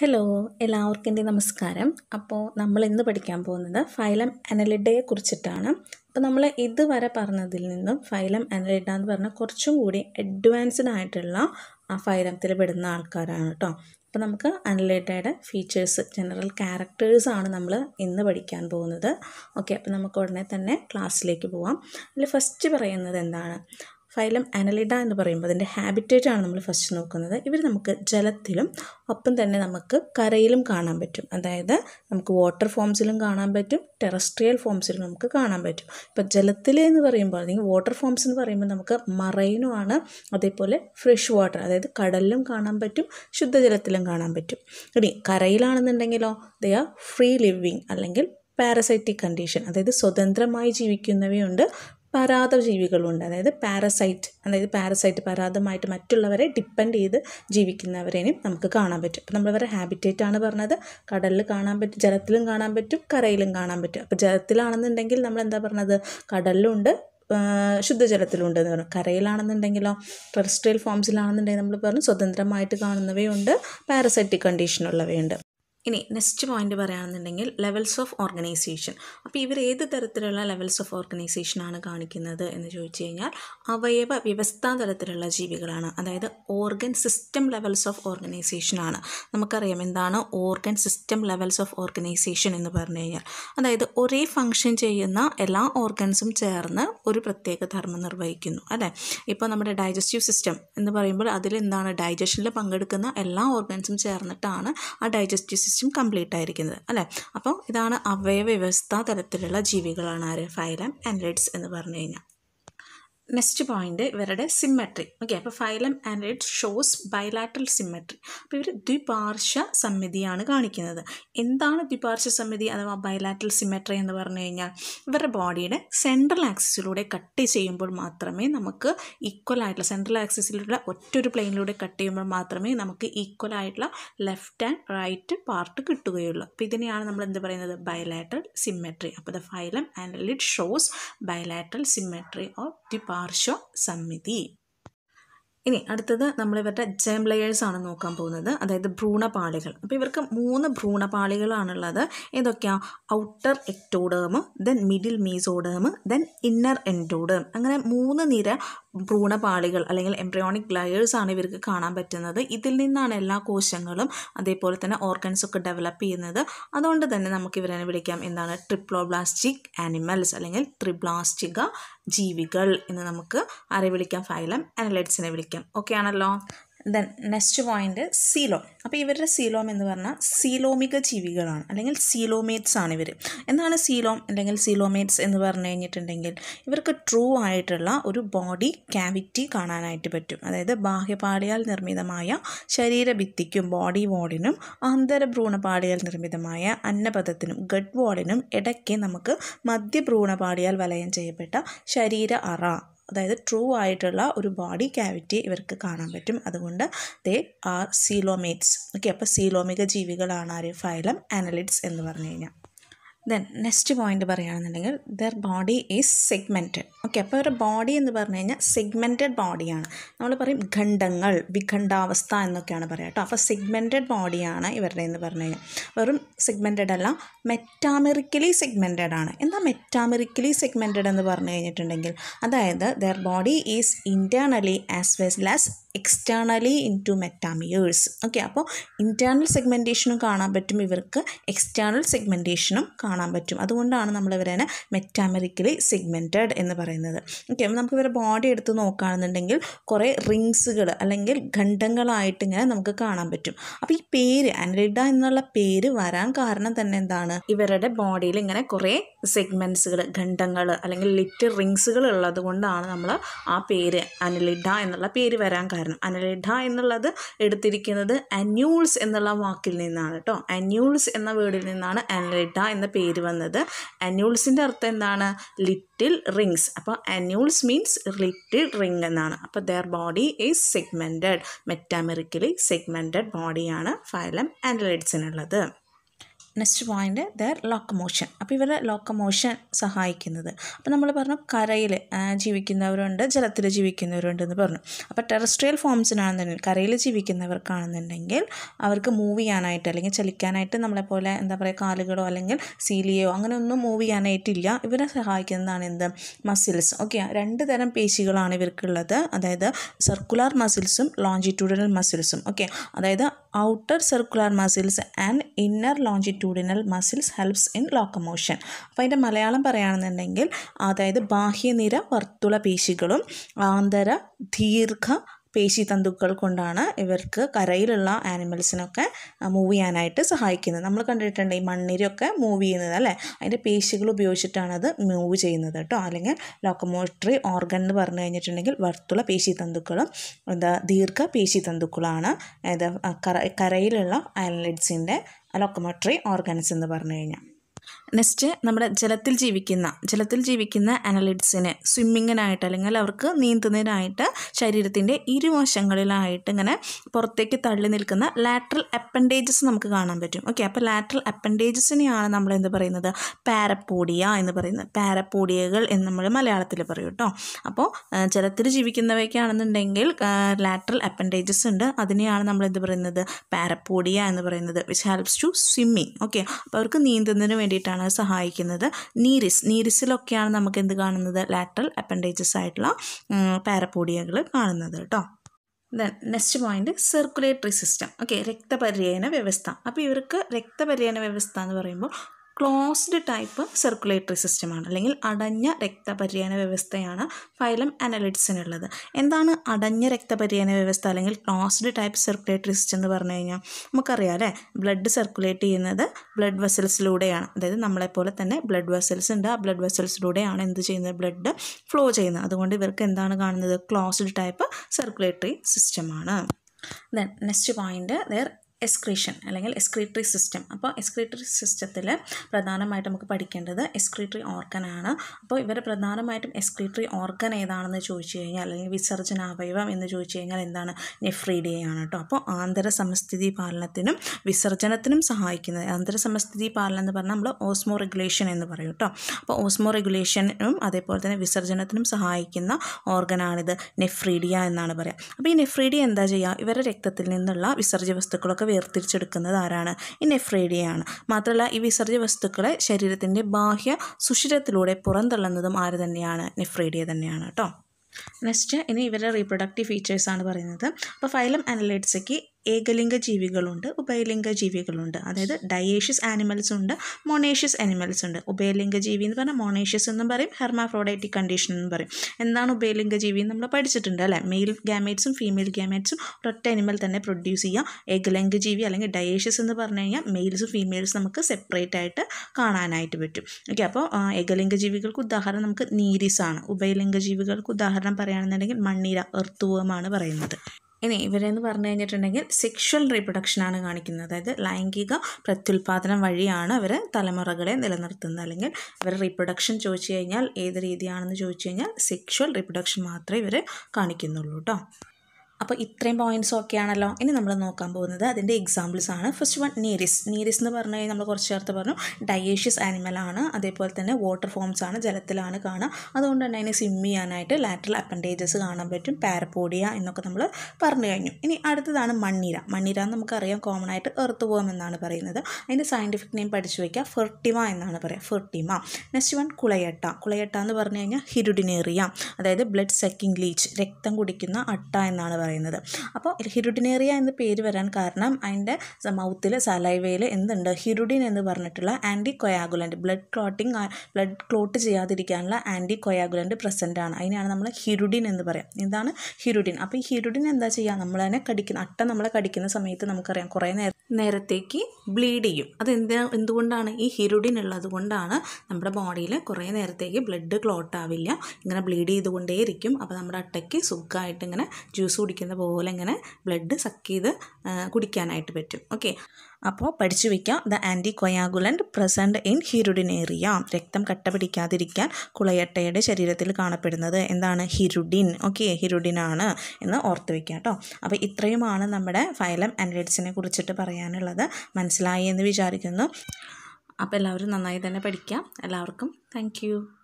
hello എല്ലാവർക്കും എൻ്റെ നമസ്കാരം അപ്പോൾ നമ്മൾ ഇന്ന് പഠിക്കാൻ പോകുന്നത് ഫൈലം അനലിഡയെ കുറിച്ചിട്ടാണ് അപ്പോൾ നമ്മൾ ഇതുവരെ പറഞ്ഞതിൽ നിന്നും ഫൈലം അനലിഡ എന്ന് പറഞ്ഞാൽ കുറച്ചും കൂടി അഡ്വാൻസ്ഡ് ആയിട്ടുള്ള ആ ഫൈലത്തിൽ പെടുന്ന ആൾക്കാരാണ് കേട്ടോ അപ്പോൾ നമുക്ക് അനലിഡയുടെ ഫീച്ചേഴ്സ് ജനറൽ ക്യാരക്ടേഴ്സ് ആണ് നമ്മൾ ഇന്ന് പഠിക്കാൻ പോകുന്നത് ഓക്കെ അപ്പോൾ നമുക്ക് ഉടനെ തന്നെ ക്ലാസ്സിലേക്ക് പോവാം അതിൽ ഫസ്റ്റ് പറയുന്നത് എന്താണ് ഫൈലം അനലിഡ എന്ന് പറയുമ്പോൾ അതിൻ്റെ ആണ് നമ്മൾ ഫസ്റ്റ് നോക്കുന്നത് ഇവർ നമുക്ക് ജലത്തിലും ഒപ്പം തന്നെ നമുക്ക് കരയിലും കാണാൻ പറ്റും അതായത് നമുക്ക് വാട്ടർ ഫോംസിലും കാണാൻ പറ്റും ടെറസ്ട്രിയൽ ഫോംസിലും നമുക്ക് കാണാൻ പറ്റും ഇപ്പോൾ ജലത്തിലെന്ന് എന്ന് പറയുമ്പോൾ അല്ലെങ്കിൽ വാട്ടർ ഫോംസ് എന്ന് പറയുമ്പോൾ നമുക്ക് മറൈനും ആണ് അതേപോലെ ഫ്രഷ് വാട്ടർ അതായത് കടലിലും കാണാൻ പറ്റും ശുദ്ധജലത്തിലും കാണാൻ പറ്റും ഇനി കരയിലാണെന്നുണ്ടെങ്കിലോ ദ ആർ ഫ്രീ ലിവിങ് അല്ലെങ്കിൽ പാരസൈറ്റിക് കണ്ടീഷൻ അതായത് സ്വതന്ത്രമായി ജീവിക്കുന്നവയുണ്ട് പരാത ജീവികളുണ്ട് അതായത് പാരസൈറ്റ് അതായത് പാരസൈറ്റ് പരാതമായിട്ട് മറ്റുള്ളവരെ ഡിപ്പെൻഡ് ചെയ്ത് ജീവിക്കുന്നവരെയും നമുക്ക് കാണാൻ പറ്റും അപ്പോൾ നമ്മളിവരെ ഹാബിറ്റേറ്റ് ആണ് പറഞ്ഞത് കടലിൽ കാണാൻ പറ്റും ജലത്തിലും കാണാൻ പറ്റും കരയിലും കാണാൻ പറ്റും അപ്പോൾ ജലത്തിലാണെന്നുണ്ടെങ്കിൽ നമ്മൾ എന്താ പറഞ്ഞത് കടലിലുണ്ട് ശുദ്ധജലത്തിലുണ്ട് എന്ന് പറഞ്ഞു കരയിലാണെന്നുണ്ടെങ്കിലോ ടെറസ്ട്രിയൽ ഫോംസിലാണെന്നുണ്ടെങ്കിൽ നമ്മൾ പറഞ്ഞു സ്വതന്ത്രമായിട്ട് കാണുന്നവയുണ്ട് പാരസൈറ്റിക് കണ്ടീഷനുള്ളവയുണ്ട് ഇനി നെക്സ്റ്റ് പോയിന്റ് പറയുകയാണെന്നുണ്ടെങ്കിൽ ലെവൽസ് ഓഫ് ഓർഗനൈസേഷൻ അപ്പോൾ ഇവർ ഏത് തരത്തിലുള്ള ലെവൽസ് ഓഫ് ഓർഗനൈസേഷനാണ് കാണിക്കുന്നത് എന്ന് ചോദിച്ചു കഴിഞ്ഞാൽ അവയവ വ്യവസ്ഥാ തലത്തിലുള്ള ജീവികളാണ് അതായത് ഓർഗൻ സിസ്റ്റം ലെവൽസ് ഓഫ് ഓർഗനൈസേഷനാണ് നമുക്കറിയാം എന്താണ് organ system levels of organisation എന്ന് പറഞ്ഞു കഴിഞ്ഞാൽ അതായത് ഒരേ ഫങ്ഷൻ ചെയ്യുന്ന എല്ലാ ഓർഗൻസും ചേർന്ന് ഒരു പ്രത്യേക ധർമ്മം നിർവഹിക്കുന്നു അല്ലേ ഇപ്പോൾ നമ്മുടെ ഡൈജസ്റ്റീവ് സിസ്റ്റം എന്ന് പറയുമ്പോൾ അതിലെന്താണ് ഡൈജഷനിൽ പങ്കെടുക്കുന്ന എല്ലാ ഓർഗൻസും ചേർന്നിട്ടാണ് ആ ഡൈജസ്റ്റീവ് സിസ്റ്റം കംപ്ലീറ്റ് ആയിരിക്കുന്നത് അല്ലേ അപ്പോൾ ഇതാണ് അവയവ്യവസ്ഥ തരത്തിലുള്ള ജീവികളാണ് ആര് ഫൈലം ആൻഡ്രൈഡ്സ് എന്ന് പറഞ്ഞു കഴിഞ്ഞാൽ നെക്സ്റ്റ് പോയിന്റ് ഇവരുടെ സിമ്മെട്രി ഓക്കെ അപ്പോൾ phylum and it shows bilateral symmetry അപ്പോൾ ഇവർ ദ്വിപാർശ്വ സമ്മിതിയാണ് കാണിക്കുന്നത് എന്താണ് ദ്വിപാർശ്വ സമ്മിതി അഥവാ ബയലാറ്റൽ സിമ്മെട്രി എന്ന് പറഞ്ഞു കഴിഞ്ഞാൽ ഇവരുടെ ബോഡിയുടെ സെൻട്രൽ ആക്സിസിലൂടെ കട്ട് ചെയ്യുമ്പോൾ മാത്രമേ നമുക്ക് ഈക്വൽ ആയിട്ടുള്ള സെൻട്രൽ ആക്സിസിലുള്ള ഒറ്റൊരു പ്ലെയിനിലൂടെ കട്ട് ചെയ്യുമ്പോൾ മാത്രമേ നമുക്ക് ഈക്വൽ ആയിട്ടുള്ള ലെഫ്റ്റ് ആൻഡ് റൈറ്റ് പാർട്ട് കിട്ടുകയുള്ളൂ അപ്പോൾ ഇതിനെയാണ് നമ്മൾ എന്ത് പറയുന്നത് ബയലാറ്റൽ സിമ്മെട്രി അപ്പോൾ the phylum and it shows bilateral symmetry or ദ്വിപാർ പാർശ്വ സമിതി ഇനി അടുത്തത് നമ്മൾ ഇവരുടെ ജേം ലെയേഴ്സ് ആണ് നോക്കാൻ പോകുന്നത് അതായത് ഭ്രൂണപാളികൾ അപ്പോൾ ഇവർക്ക് മൂന്ന് ഭ്രൂണപാളികളാണുള്ളത് ഏതൊക്കെയാണ് outer ectoderm then middle mesoderm then inner endoderm അങ്ങനെ മൂന്ന് നിര ഭ്രൂണപാളികൾ അല്ലെങ്കിൽ എംബ്രിയോണിക് ലയേഴ്സ് ആണ് ഇവർക്ക് കാണാൻ പറ്റുന്നത് ഇതിൽ നിന്നാണ് എല്ലാ കോശങ്ങളും അതേപോലെ തന്നെ ഓർഗൻസ് ഒക്കെ ഡെവലപ്പ് ചെയ്യുന്നത് അതുകൊണ്ട് തന്നെ നമുക്ക് ഇവരെ വിളിക്കാം എന്താണ് ട്രിപ്ലോബ്ലാസ്റ്റിക് ആനിമൽസ് അല്ലെങ്കിൽ ത്രിബ്ലാസ്റ്റിക ജീവികൾ എന്ന് നമുക്ക് ആരെ വിളിക്കാം ഫൈലം അനലൈറ്റ്സിനെ വിളിക്കാം ആയിരിക്കും ഓക്കെ ആണല്ലോ ദെൻ നെക്സ്റ്റ് പോയിന്റ് സീലോം അപ്പോൾ ഇവരുടെ സീലോം എന്ന് പറഞ്ഞാൽ സീലോമിക ജീവികളാണ് അല്ലെങ്കിൽ സീലോമേറ്റ്സ് ആണ് ഇവർ എന്താണ് സീലോം അല്ലെങ്കിൽ സീലോമേറ്റ്സ് എന്ന് പറഞ്ഞു കഴിഞ്ഞിട്ടുണ്ടെങ്കിൽ ഇവർക്ക് ട്രൂ ആയിട്ടുള്ള ഒരു ബോഡി ക്യാവിറ്റി കാണാനായിട്ട് പറ്റും അതായത് ബാഹ്യപാളിയാൽ നിർമ്മിതമായ ശരീരഭിത്തിക്കും ബോഡി വോളിനും ആന്തരഭ്രൂണപാളിയാൽ നിർമ്മിതമായ അന്നപഥത്തിനും ഗഡ് വോളിനും ഇടയ്ക്ക് നമുക്ക് മധ്യഭ്രൂണപാളിയാൽ വലയം ചെയ്യപ്പെട്ട ശരീര അറ അതായത് ട്രൂ ആയിട്ടുള്ള ഒരു ബോഡി ക്യാവിറ്റി ഇവർക്ക് കാണാൻ പറ്റും അതുകൊണ്ട് ദേ ആർ സീലോമേറ്റ്സ് ഓക്കെ അപ്പോൾ സീലോമിക ജീവികളാണ് ആര് ഫൈലം അനലിഡ്സ് എന്ന് പറഞ്ഞു കഴിഞ്ഞാൽ ദെൻ നെക്സ്റ്റ് പോയിന്റ് പറയുകയാണെന്നുണ്ടെങ്കിൽ their body is segmented okay അപ്പോൾ അവരുടെ ബോഡി എന്ന് പറഞ്ഞു കഴിഞ്ഞാൽ സെഗ്മെൻറ്റഡ് ബോഡിയാണ് നമ്മൾ പറയും ഖണ്ഡങ്ങൾ വിഖണ്ഡാവസ്ഥ എന്നൊക്കെയാണ് പറയുക കേട്ടോ അപ്പോൾ സെഗ്മെൻറ്റഡ് ബോഡിയാണ് ഇവരുടെ എന്ന് പറഞ്ഞു കഴിഞ്ഞാൽ വെറും സെഗ്മെൻറ്റഡ് അല്ല മെറ്റാമെറിക്കലി സെഗ്മെൻറ്റഡ് ആണ് എന്താ മെറ്റാമെറിക്കലി സെഗ്മെൻറ്റഡ് എന്ന് പറഞ്ഞു കഴിഞ്ഞിട്ടുണ്ടെങ്കിൽ അതായത് their body is internally as well as externally in to metameres okay അപ്പോൾ ഇൻറ്റേർണൽ സെഗ്മെൻറ്റേഷനും കാണാൻ പറ്റും ഇവർക്ക് എക്സ്റ്റേർണൽ സെഗ്മെൻറ്റേഷനും കാണാം കാണാൻ പറ്റും അതുകൊണ്ടാണ് നമ്മൾ ഇവരെ മെറ്റാമെറിക്കലി സിഗ്മെൻറ്റഡ് എന്ന് പറയുന്നത് ഓക്കെ നമുക്ക് ഇവരെ ബോഡി എടുത്ത് നോക്കുകയാണെന്നുണ്ടെങ്കിൽ കുറേ റിങ്സുകൾ അല്ലെങ്കിൽ ഖണ്ഡങ്ങളായിട്ട് ഇങ്ങനെ നമുക്ക് കാണാൻ പറ്റും അപ്പോൾ ഈ പേര് അനലിഡ എന്നുള്ള പേര് വരാൻ കാരണം തന്നെ എന്താണ് ഇവരുടെ ബോഡിയിൽ ഇങ്ങനെ കുറേ സെഗ്മെൻസുകൾ ഖണ്ഡങ്ങൾ അല്ലെങ്കിൽ ലിറ്റ് റിങ്സുകൾ ഉള്ളത് കൊണ്ടാണ് നമ്മൾ ആ പേര് അനലിഡ എന്നുള്ള പേര് വരാൻ കാരണം അനലിഡ എന്നുള്ളത് എടുത്തിരിക്കുന്നത് അന്യൂൾസ് എന്നുള്ള വാക്കിൽ നിന്നാണ് കേട്ടോ അന്യൂൾസ് എന്ന വേർഡിൽ നിന്നാണ് അനലിഡ എന്ന പേര് പേര് വന്നത് അന്യൂൾസിൻ്റെ അർത്ഥം എന്താണ് ലിറ്റിൽ റിങ്സ് അപ്പോൾ അന്യൂൾസ് മീൻസ് ലിറ്റിൽ റിങ് എന്നാണ് അപ്പോൾ their body is segmented metamerically segmented ബോഡിയാണ് ഫൈലം ആൻഡലൈഡ്സിനുള്ളത് നെക്സ്റ്റ് പോയിൻ്റ് ദർ ലോക്കമോഷൻ അപ്പോൾ ഇവരെ ലോക്കമോഷൻ സഹായിക്കുന്നത് അപ്പോൾ നമ്മൾ പറഞ്ഞു കരയിൽ ജീവിക്കുന്നവരുണ്ട് ജലത്തിൽ ജീവിക്കുന്നവരുണ്ട് എന്ന് പറഞ്ഞു അപ്പോൾ ടെറസ്ട്രിയൽ ഫോംസിനാണെന്നുണ്ടെങ്കിൽ കരയിൽ ജീവിക്കുന്നവർക്കാണെന്നുണ്ടെങ്കിൽ അവർക്ക് മൂവ് ചെയ്യാനായിട്ട് അല്ലെങ്കിൽ ചലിക്കാനായിട്ട് നമ്മളെപ്പോലെ എന്താ പറയുക കാലുകളോ അല്ലെങ്കിൽ സീലിയോ അങ്ങനെയൊന്നും മൂവ് ചെയ്യാനായിട്ടില്ല ഇവരെ സഹായിക്കുന്നതാണ് എന്ത് മസിൽസ് ഓക്കെ രണ്ട് തരം പേശികളാണ് ഇവർക്കുള്ളത് അതായത് സർക്കുലർ മസിൽസും ലോഞ്ചിറ്റ്യൂഡൽ മസിൽസും ഓക്കെ അതായത് outer circular muscles and inner longitude attitudinal muscles helps in locomotion അപ്പോൾ അതിൻ്റെ മലയാളം പറയുകയാണെന്നുണ്ടെങ്കിൽ അതായത് ബാഹ്യനിര വർത്തുള പേശികളും ആന്തര ദീർഘ പേശിതന്തുക്കൾ കൊണ്ടാണ് ഇവർക്ക് കരയിലുള്ള ആനിമൽസിനൊക്കെ മൂവ് ചെയ്യാനായിട്ട് സഹായിക്കുന്നത് നമ്മൾ കണ്ടിട്ടുണ്ട് ഈ മണ്ണിരൊക്കെ മൂവ് ചെയ്യുന്നത് അല്ലേ അതിൻ്റെ പേശികൾ ഉപയോഗിച്ചിട്ടാണ് അത് മൂവ് ചെയ്യുന്നത് കേട്ടോ അല്ലെങ്കിൽ ലോക്കോമോട്ടറി ഓർഗൻ എന്ന് പറഞ്ഞു കഴിഞ്ഞിട്ടുണ്ടെങ്കിൽ വർത്തുള പേശിതന്തുക്കളും എന്താ ദീർഘ പേശിതന്തുക്കളാണ് തന്തുക്കളാണ് കര കരയിലുള്ള ആനലിഡ്സിൻ്റെ അലോക്കമോട്ടറി ഓർഗൻസ് എന്ന് പറഞ്ഞു കഴിഞ്ഞാൽ നെക്സ്റ്റ് നമ്മുടെ ജലത്തിൽ ജീവിക്കുന്ന ജലത്തിൽ ജീവിക്കുന്ന അനലിഡ്സിനെ സ്വിമ്മിങ്ങിനായിട്ട് അല്ലെങ്കിൽ അവർക്ക് നീന്തുന്നതിനായിട്ട് ശരീരത്തിൻ്റെ ഇരുവശങ്ങളിലായിട്ട് ഇങ്ങനെ പുറത്തേക്ക് തള്ളി നിൽക്കുന്ന ലാറ്ററൽ അപ്പൻഡേജസ് നമുക്ക് കാണാൻ പറ്റും ഓക്കെ അപ്പോൾ ലാറ്ററൽ അപ്പൻഡേജസിനെയാണ് നമ്മൾ എന്ത് പറയുന്നത് പാരപ്പോഡിയ എന്ന് പറയുന്നത് പാരപ്പോഡിയകൾ എന്ന് നമ്മൾ മലയാളത്തിൽ പറയും കേട്ടോ അപ്പോൾ ജലത്തിൽ ജീവിക്കുന്നവയ്ക്കാണെന്നുണ്ടെങ്കിൽ ലാറ്ററൽ അപ്പൻഡേജസ് ഉണ്ട് അതിനെയാണ് നമ്മൾ എന്ത് പറയുന്നത് പാരപ്പോഡിയ എന്ന് പറയുന്നത് which helps to swimming okay അപ്പോൾ അവർക്ക് നീന്തുന്നതിന് വേണ്ടിയിട്ടാണ് ചെയ്യാനാണ് സഹായിക്കുന്നത് നീരിസ് നീരിസിലൊക്കെയാണ് നമുക്ക് എന്ത് കാണുന്നത് ലാറ്ററൽ അപ്പൻഡേജസ് ആയിട്ടുള്ള പാരപ്പോഡിയകൾ കാണുന്നത് കേട്ടോ then next point circulatory system okay രക്തപര്യന വ്യവസ്ഥ അപ്പോൾ ഇവർക്ക് രക്തപര്യന വ്യവസ്ഥ എന്ന് പറയുമ്പോൾ ക്ലോസ്ഡ് ടൈപ്പ് സർക്കുലേറ്ററി സിസ്റ്റമാണ് അല്ലെങ്കിൽ അടഞ്ഞ രക്തപര്യാന വ്യവസ്ഥയാണ് ഫൈലം അനലിറ്റിസിനുള്ളത് എന്താണ് അടഞ്ഞ രക്തപര്യാന വ്യവസ്ഥ അല്ലെങ്കിൽ ക്ലോസ്ഡ് ടൈപ്പ് സർക്കുലേറ്ററി സിസ്റ്റം എന്ന് പറഞ്ഞു കഴിഞ്ഞാൽ നമുക്കറിയാം അല്ലേ ബ്ലഡ് സർക്കുലേറ്റ് ചെയ്യുന്നത് ബ്ലഡ് വെസൽസിലൂടെയാണ് അതായത് നമ്മളെപ്പോലെ തന്നെ ബ്ലഡ് വെസൽസ് ഉണ്ട് ആ ബ്ലഡ് വെസൽസിലൂടെയാണ് എന്ത് ചെയ്യുന്നത് ബ്ലഡ് ഫ്ലോ ചെയ്യുന്നത് അതുകൊണ്ട് ഇവർക്ക് എന്താണ് കാണുന്നത് ക്ലോസ്ഡ് ടൈപ്പ് സർക്കുലേറ്ററി സിസ്റ്റമാണ് then next point their excretion അല്ലെങ്കിൽ എസ്ക്രീറ്ററി സിസ്റ്റം അപ്പോൾ എസ്ക്രീറ്ററി സിസ്റ്റത്തിൽ പ്രധാനമായിട്ട് നമുക്ക് പഠിക്കേണ്ടത് എസ്ക്രീറ്ററി ഓർഗനാണ് അപ്പോൾ ഇവർ പ്രധാനമായിട്ടും എസ്ക്രീറ്ററി ഓർഗൻ ഏതാണെന്ന് ചോദിച്ചു കഴിഞ്ഞാൽ അല്ലെങ്കിൽ അവയവം എന്ന് ചോദിച്ചു കഴിഞ്ഞാൽ എന്താണ് നെഫ്രീഡിയയാണ് കേട്ടോ അപ്പോൾ ആന്തര സമസ്ഥിതി പാലനത്തിനും വിസർജനത്തിനും സഹായിക്കുന്നത് ആന്തര സമസ്ഥിതി പാലനം എന്ന് പറഞ്ഞാൽ നമ്മൾ ഓസ്മോ റെഗുലേഷൻ എന്ന് പറയും കേട്ടോ അപ്പോൾ ഓസ്മോ റെഗുലേഷനും അതേപോലെ തന്നെ വിസർജനത്തിനും സഹായിക്കുന്ന ഓർഗനാണിത് നെഫ്രീഡിയ എന്നാണ് പറയുക അപ്പോൾ ഈ നെഫ്രീഡിയ എന്താ ചെയ്യുക ഇവരുടെ രക്തത്തിൽ നിന്നുള്ള വിസർജ്യ വസ്തുക്കളൊക്കെ വേർതിരിച്ചെടുക്കുന്നത് ആരാണ് ഈ നെഫ്രേഡിയയാണ് മാത്രമല്ല ഈ വിസർജ്യ വസ്തുക്കളെ ശരീരത്തിൻ്റെ ബാഹ്യ സുഷിരത്തിലൂടെ പുറന്തള്ളുന്നതും ആര് തന്നെയാണ് നെഫ്രേഡിയ തന്നെയാണ് കേട്ടോ നെക്സ്റ്റ് ഇനി ഇവരുടെ റീപ്രൊഡക്റ്റീവ് ഫീച്ചേഴ്സാണ് പറയുന്നത് അപ്പോൾ ഫൈലം അനലൈറ്റ്സയ്ക്ക് ഏകലിംഗ ജീവികളുണ്ട് ഉഭയലിംഗ ജീവികളുണ്ട് അതായത് ഡയേഷ്യസ് ആനിമൽസ് ഉണ്ട് മൊണേഷ്യസ് ആനിമൽസ് ഉണ്ട് ഉഭയലിംഗ ജീവി എന്ന് പറഞ്ഞാൽ മൊണേഷ്യസ് എന്നും പറയും ഹെർമാഫ്രോഡൈറ്റിക് കണ്ടീഷൻ എന്നും പറയും എന്താണ് ഉഭയലിംഗ ജീവി നമ്മൾ പഠിച്ചിട്ടുണ്ട് അല്ലേ മെയിൽ ഗ്യാമേറ്റ്സും ഫീമെയിൽ ഗ്യാമേറ്റ്സും ഒരൊറ്റ അനിമൽ തന്നെ പ്രൊഡ്യൂസ് ചെയ്യാം ഏകലിംഗ ജീവി അല്ലെങ്കിൽ ഡയേഷ്യസ് എന്ന് പറഞ്ഞു കഴിഞ്ഞാൽ മെയിൽസും ഫീമെയിൽസ് നമുക്ക് സെപ്പറേറ്റ് ആയിട്ട് കാണാനായിട്ട് പറ്റും ഓക്കെ അപ്പോൾ ഏകലിംഗ ജീവികൾക്ക് ഉദാഹരണം നമുക്ക് നീരിസാണ് ഉഭയലിംഗ ജീവികൾക്ക് ഉദാഹരണം പറയുകയാണെന്നുണ്ടെങ്കിൽ മണ്ണീര എർത്തുവമാണ് പറയുന്നത് ഇനി ഇവരെന്ന് പറഞ്ഞു കഴിഞ്ഞിട്ടുണ്ടെങ്കിൽ സെക്ഷൽ റീപ്രൊഡക്ഷനാണ് കാണിക്കുന്നത് അതായത് ലൈംഗിക പ്രത്യുൽപാദനം വഴിയാണ് അവർ തലമുറകളെ നിലനിർത്തുന്നത് അല്ലെങ്കിൽ ഇവർ റീപ്രൊഡക്ഷൻ ചോദിച്ചു കഴിഞ്ഞാൽ ഏത് രീതിയാണെന്ന് ചോദിച്ചു കഴിഞ്ഞാൽ സെക്ഷൽ റീപ്രൊഡക്ഷൻ മാത്രമേ ഇവർ കാണിക്കുന്നുള്ളൂ കേട്ടോ അപ്പോൾ ഇത്രയും പോയിൻറ്റ്സ് ഒക്കെയാണല്ലോ ആണല്ലോ ഇനി നമ്മൾ നോക്കാൻ പോകുന്നത് അതിൻ്റെ എക്സാമ്പിൾസ് ആണ് ഫസ്റ്റ് വൺ നീരിസ് നീരിസ് എന്ന് പറഞ്ഞു കഴിഞ്ഞാൽ നമ്മൾ കുറച്ച് നേരത്തെ പറഞ്ഞു ഡയേഷ്യസ് ആനിമൽ ആണ് അതേപോലെ തന്നെ വാട്ടർ ഫോംസ് ആണ് ജലത്തിലാണ് കാണുക അതുകൊണ്ട് തന്നെ അതിനെ സ്വിം ചെയ്യാനായിട്ട് ലാറ്ററൽ അപ്പൻഡേജസ് കാണാൻ പറ്റും പാരപ്പോഡിയ എന്നൊക്കെ നമ്മൾ പറഞ്ഞു കഴിഞ്ഞു ഇനി അടുത്തതാണ് മണ്ണീര മണ്ണീര എന്ന് നമുക്കറിയാം കോമൺ ആയിട്ട് എർത്ത് പോം എന്നാണ് പറയുന്നത് അതിൻ്റെ സയൻറ്റിഫിക് നെയിം പഠിച്ചു വയ്ക്കുക ഫെർട്ടിമ എന്നാണ് പറയുക ഫെർട്ടിമ നെക്സ്റ്റ് വൺ കുളയട്ട കുളയട്ട എന്ന് പറഞ്ഞു കഴിഞ്ഞാൽ ഹിരുഡിനേറിയ അതായത് ബ്ലഡ് സെക്കിംഗ് ലീച്ച് രക്തം കുടിക്കുന്ന അട്ട എന്നാണ് പറയുന്നത് പറയുന്നത് അപ്പോൾ ഹിരുഡിനേറിയ എന്ന പേര് വരാൻ കാരണം അതിൻ്റെ മൗത്തിൽ സലൈവയിൽ എന്തുണ്ട് ഹിരുഡിൻ എന്ന് പറഞ്ഞിട്ടുള്ള anti coagulant blood clotting blood clot ചെയ്യാതിരിക്കാനുള്ള ആൻറ്റി കൊയാഗുലൻ്റ് പ്രസൻ്റ് ആണ് അതിനാണ് നമ്മൾ ഹിരുഡിൻ എന്ന് പറയാം ഇതാണ് ഹിരുഡിൻ അപ്പോൾ ഈ ഹിരുഡിൻ എന്താ ചെയ്യുക നമ്മൾ തന്നെ കടിക്കുന്ന അട്ട നമ്മളെ കടിക്കുന്ന സമയത്ത് നമുക്കറിയാം കുറേ നേരം നേരത്തേക്ക് ബ്ലീഡ് ചെയ്യും അത് എന്താ എന്തുകൊണ്ടാണ് ഈ ഹിരുഡിൻ ഉള്ളത് കൊണ്ടാണ് നമ്മുടെ ബോഡിയിൽ കുറേ നേരത്തേക്ക് ബ്ലഡ് ക്ലോട്ട് ആവില്ല ഇങ്ങനെ ബ്ലീഡ് ചെയ്തുകൊണ്ടേയിരിക്കും അപ്പോൾ നമ്മുടെ അട്ടയ്ക്ക് സുഖമായിട്ട് ഇങ്ങനെ ജ്യൂസ് കുടിക്കുന്ന പോലെ ഇങ്ങനെ ബ്ലഡ് സക്ക് ചെയ്ത് കുടിക്കാനായിട്ട് പറ്റും ഓക്കെ അപ്പോൾ പഠിച്ചു വയ്ക്കാം the anti coagulant present in hirudinaria രക്തം കട്ട പിടിക്കാതിരിക്കാൻ കുളയട്ടയുടെ ശരീരത്തിൽ കാണപ്പെടുന്നത് എന്താണ് ഹിരുഡിൻ ഓക്കെ ഹിരുഡിനാണ് എന്ന് ഓർത്ത് വയ്ക്കുക കേട്ടോ അപ്പോൾ ഇത്രയുമാണ് നമ്മുടെ ഫൈലം ആൻഡ്രൈഡ്സിനെ കുറിച്ചിട്ട് പറയാനുള്ളത് മനസ്സിലായി എന്ന് വിചാരിക്കുന്നു അപ്പോൾ എല്ലാവരും നന്നായി തന്നെ പഠിക്കാം എല്ലാവർക്കും താങ്ക്